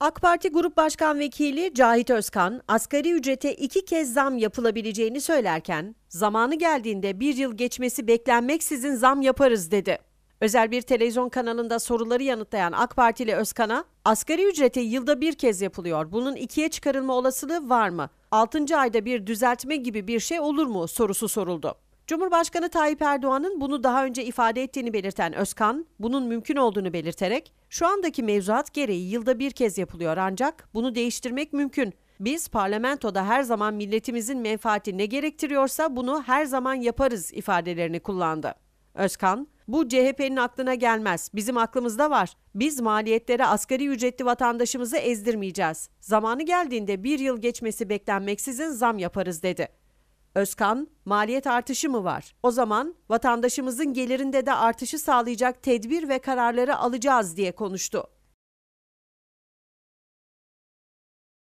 AK Parti Grup Başkan Vekili Cahit Özkan, asgari ücrete iki kez zam yapılabileceğini söylerken, zamanı geldiğinde bir yıl geçmesi beklenmeksizin zam yaparız dedi. Özel bir televizyon kanalında soruları yanıtlayan AK Partili Özkan'a, asgari ücrete yılda bir kez yapılıyor, bunun ikiye çıkarılma olasılığı var mı? Altıncı ayda bir düzeltme gibi bir şey olur mu sorusu soruldu. Cumhurbaşkanı Tayyip Erdoğan'ın bunu daha önce ifade ettiğini belirten Özkan, bunun mümkün olduğunu belirterek, şu andaki mevzuat gereği yılda bir kez yapılıyor ancak bunu değiştirmek mümkün. Biz parlamentoda her zaman milletimizin menfaati ne gerektiriyorsa bunu her zaman yaparız ifadelerini kullandı. Özkan, bu CHP'nin aklına gelmez. Bizim aklımızda var. Biz maliyetlere asgari ücretli vatandaşımızı ezdirmeyeceğiz. Zamanı geldiğinde bir yıl geçmesi beklenmeksizin zam yaparız dedi. Özkan, maliyet artışı mı var? O zaman vatandaşımızın gelirinde de artışı sağlayacak tedbir ve kararları alacağız diye konuştu.